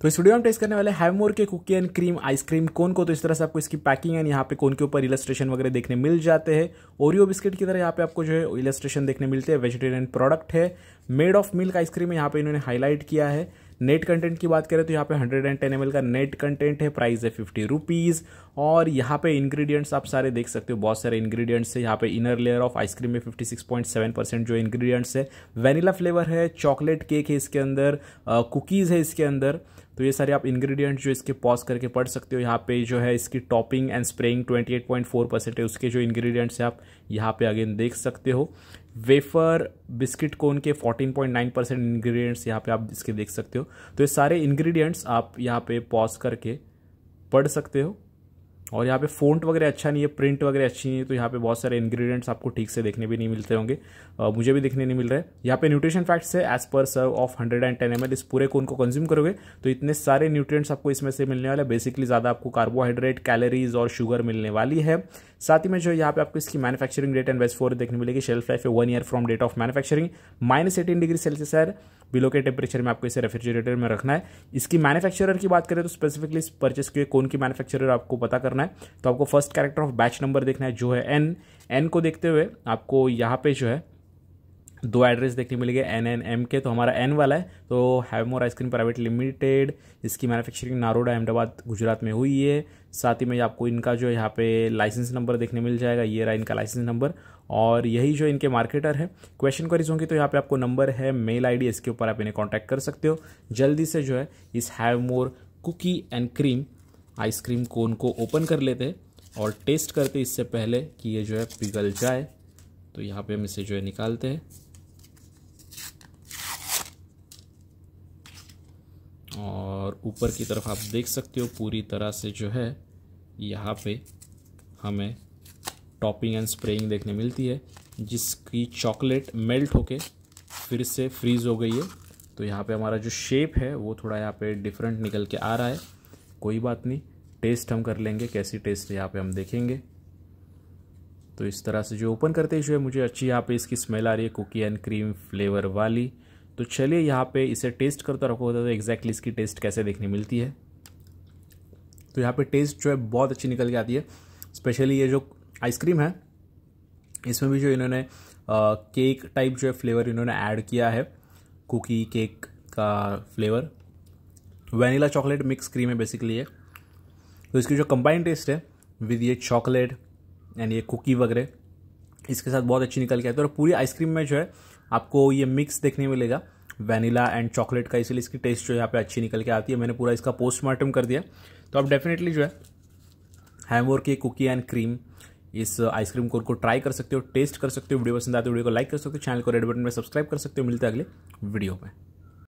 तो इस वीडियो में टेस्ट करने वाले मोर के cookie and cream ice cream cone को तो इस तरह से आपको इसकी पैकिंग एंड यहाँ पे कोन के ऊपर इलस्ट्रेशन वगैरह देखने मिल जाते हैं ओरियो बिस्किट की तरह यहाँ पे आपको जो है इलस्ट्रेशन देखने मिलते हैं वेजिटेरियन प्रोडक्ट है मेड ऑफ मिल्क आइसक्रीम यहाँ पे इन्होंने हाईलाइट किया है नेट कंटेंट की बात करें तो यहाँ पे 110 एंड का नेट कंटेंट है प्राइस है फिफ्टी रुपीज़ और यहाँ पे इंग्रेडिएंट्स आप सारे देख सकते हो बहुत सारे इंग्रेडिएंट्स है यहाँ पे इनर लेयर ऑफ आइसक्रीम में 56.7 परसेंट जो इंग्रेडिएंट्स है वेनिला फ्लेवर है चॉकलेट केक है इसके अंदर कुकीज़ है इसके अंदर तो ये सारे आप इंग्रेडिएंट जो इसके पॉज करके पढ़ सकते हो यहाँ पे जो है इसकी टॉपिंग एंड स्प्रेइंग 28.4 परसेंट है उसके जो इंग्रेडिएंट्स हैं आप यहाँ पे अगेन देख सकते हो वेफर बिस्किट कोन के 14.9 परसेंट इन्ग्रीडियंट्स यहाँ पे आप इसके देख सकते हो तो ये सारे इन्ग्रीडियंट्स आप यहाँ पे पॉज करके पढ़ सकते हो और यहाँ पे फ़ॉन्ट वगैरह अच्छा नहीं है प्रिंट वगैरह अच्छी नहीं है तो यहाँ पे बहुत सारे इंग्रेडिएंट्स आपको ठीक से देखने भी नहीं मिलते होंगे मुझे भी देखने नहीं मिल रहे हैं यहाँ पे न्यूट्रिशन फैक्ट्स है as per serve of hundred and ten M इस पूरे को उनको कंज्यूम करोगे तो इतने सारे न्यूट्रिएंट्स आपको इसमें से मिलने वाले बेसिकली ज़्यादा आपको कार्बोहाइड्रेट कैलरीज और शुगर मिलने वाली है साथ ही में जो यहाँ पे आपको इसकी manufacturing date and best before देखने मिलेगी शेल्फ लाइफ है one year from date of manufacturing minus eighteen degree Celsius है बिलो के टेम्परेचर में आपको इसे रेफ्रिजरेटर में रखना है इसकी मैनुफेक्चर की बात करें तो स्पेसिफिकली इस परचेस के कौन की मैनुफेक्चर आपको पता करना करना है तो आपको first character of batch number देखना है जो है एन एन को देखते हुए आपको यहाँ पे जो है दो एड्रेस देखने मिल गए एन एन एम के तो हमारा एन वाला है तो Havmor ice cream private limited इसकी मैन्युफैक्चरिंग नारोडा अहमदाबाद गुजरात में हुई है साथ ही में आपको इनका जो यहाँ पे लाइसेंस नंबर देखने मिल जाएगा ये रहा इनका लाइसेंस नंबर और यही जो इनके मार्केटर है क्वेश्चन क्वारीज होंगी तो यहाँ पे आपको नंबर है मेल आई इसके ऊपर आप इन्हें कॉन्टैक्ट कर सकते हो जल्दी से जो है इस Havmor cookie and cream ice cream cone को ओपन कर लेते हैं और टेस्ट करते इससे पहले कि ये जो है पिघल जाए तो यहाँ पे हम इसे जो है निकालते हैं और ऊपर की तरफ आप देख सकते हो पूरी तरह से जो है यहाँ पे हमें टॉपिंग एंड स्प्रेइंग देखने मिलती है जिसकी चॉकलेट मेल्ट होके फिर से फ्रीज़ हो गई है तो यहाँ पे हमारा जो शेप है वो थोड़ा यहाँ पे डिफरेंट निकल के आ रहा है कोई बात नहीं टेस्ट हम कर लेंगे कैसी टेस्ट यहाँ पे हम देखेंगे तो इस तरह से जो ओपन करते ही जो है मुझे अच्छी यहाँ पे इसकी स्मेल आ रही है कुकी एंड क्रीम फ्लेवर वाली तो चलिए यहाँ पे इसे टेस्ट करता रखो होता तो एग्जैक्टली इसकी टेस्ट कैसे देखने मिलती है तो यहाँ पे टेस्ट जो है बहुत अच्छी निकल के आती है स्पेशली ये जो आइसक्रीम है इसमें भी जो इन्होंने केक टाइप जो है फ्लेवर इन्होंने ऐड किया है कुकी केक का flavour vanilla chocolate mix cream है बेसिकली ये तो इसकी जो कंबाइंड टेस्ट है विद ये चॉकलेट एंड ये कुकी वगैरह इसके साथ बहुत अच्छी निकल के आती है और पूरी आइसक्रीम में जो है आपको ये मिक्स देखने मिलेगा वनीला एंड चॉकलेट का इसलिए इसकी टेस्ट जो यहाँ पे अच्छी निकल के आती है मैंने पूरा इसका पोस्टमार्टम कर दिया तो आप डेफिनेटली जो है हैमवर की कुकी एंड क्रीम इस आइसक्रीम को को ट्राई कर सकते हो टेस्ट कर सकते हो वीडियो पसंद आते हो वीडियो को लाइक कर सकते हो चैनल को रेड बटन में सब्सक्राइब कर सकते हो मिलते हैं अगले वीडियो में